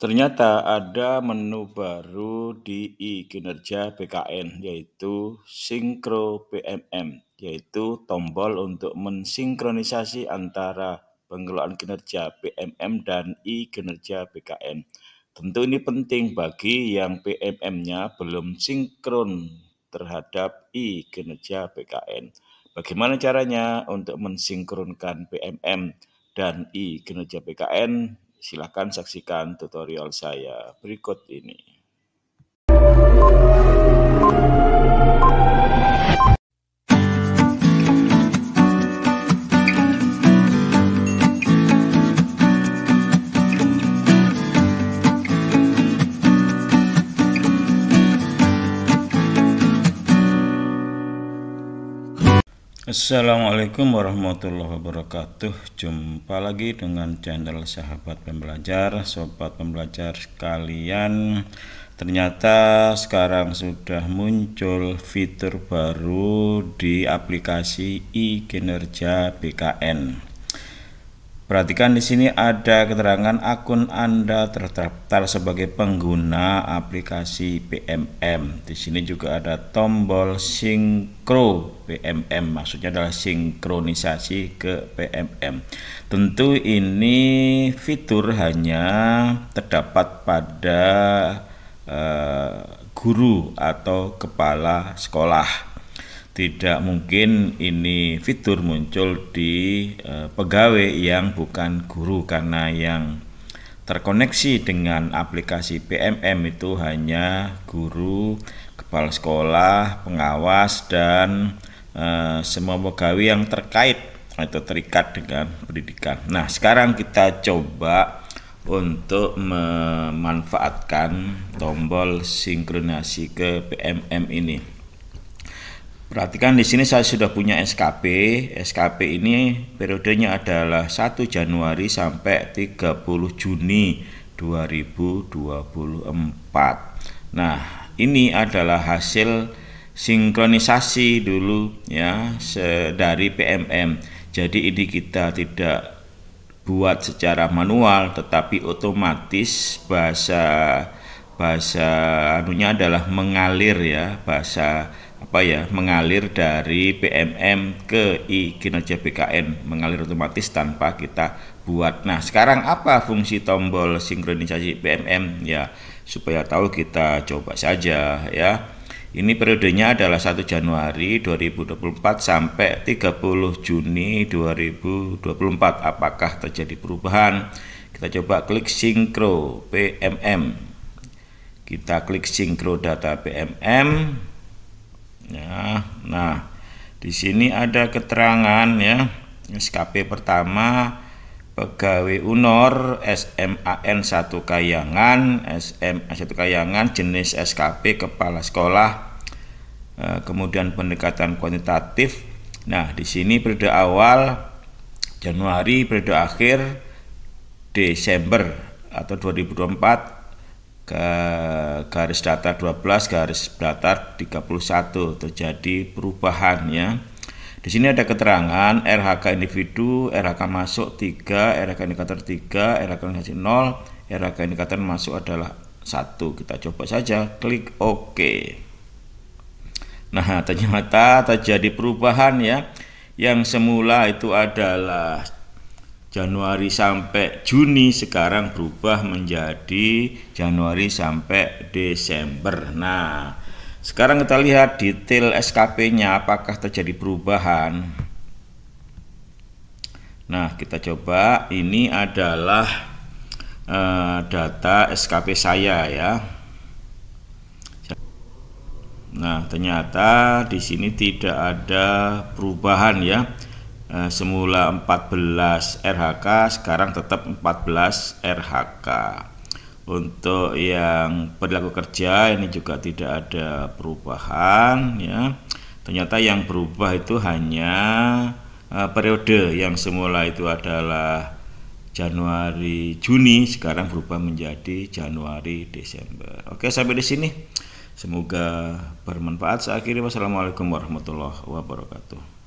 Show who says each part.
Speaker 1: Ternyata ada menu baru di e-kinerja BKN yaitu Synchro PMM yaitu tombol untuk mensinkronisasi antara pengelolaan kinerja PMM dan e-kinerja BKN. Tentu ini penting bagi yang PMM-nya belum sinkron terhadap e-kinerja BKN. Bagaimana caranya untuk mensinkronkan PMM dan e-kinerja BKN? Silahkan saksikan tutorial saya berikut ini. Assalamualaikum warahmatullahi wabarakatuh Jumpa lagi dengan channel sahabat pembelajar Sobat pembelajar sekalian Ternyata sekarang sudah muncul fitur baru di aplikasi e-kinerja BKN Perhatikan di sini ada keterangan akun Anda terdaftar sebagai pengguna aplikasi PMM. Di sini juga ada tombol sinkro PMM, maksudnya adalah sinkronisasi ke PMM. Tentu ini fitur hanya terdapat pada uh, guru atau kepala sekolah tidak mungkin ini fitur muncul di e, pegawai yang bukan guru karena yang terkoneksi dengan aplikasi PMM itu hanya guru, kepala sekolah, pengawas dan e, semua pegawai yang terkait atau terikat dengan pendidikan. Nah, sekarang kita coba untuk memanfaatkan tombol sinkronasi ke PMM ini. Perhatikan di sini saya sudah punya SKP. SKP ini periodenya adalah 1 Januari sampai 30 Juni 2024. Nah, ini adalah hasil sinkronisasi dulu ya dari PMM. Jadi ini kita tidak buat secara manual tetapi otomatis bahasa bahasa anunya adalah mengalir ya bahasa apa ya mengalir dari PMM ke I kinerja BKN mengalir otomatis tanpa kita buat. Nah sekarang apa fungsi tombol sinkronisasi PMM ya supaya tahu kita coba saja ya. Ini periodenya adalah 1 Januari 2024 sampai 30 Juni 2024. Apakah terjadi perubahan? Kita coba klik sinkro PMM. Kita klik sinkro data PMM ya nah di sini ada keterangan ya SKP pertama pegawai Unor SMAN 1 Kayangan SMA 1 Kayangan jenis SKP kepala sekolah e, kemudian pendekatan kuantitatif nah di sini periode awal Januari periode akhir Desember atau 2024 garis datar 12 garis datar 31 terjadi perubahan ya di sini ada keterangan RHK individu RHK masuk 3 RHK indikator 3 RHK indikator 0 RHK indikator masuk adalah satu kita coba saja klik OK nah ternyata terjadi perubahan ya yang semula itu adalah Januari sampai Juni sekarang berubah menjadi Januari sampai Desember. Nah, sekarang kita lihat detail SKP-nya apakah terjadi perubahan. Nah, kita coba ini adalah uh, data SKP saya ya. Nah, ternyata di sini tidak ada perubahan ya Eh, semula 14 RHK sekarang tetap 14 RHK untuk yang perilaku kerja ini juga tidak ada perubahan ya ternyata yang berubah itu hanya uh, periode yang semula itu adalah Januari Juni sekarang berubah menjadi Januari Desember oke sampai di sini semoga bermanfaat saya akhiri wassalamualaikum warahmatullahi wabarakatuh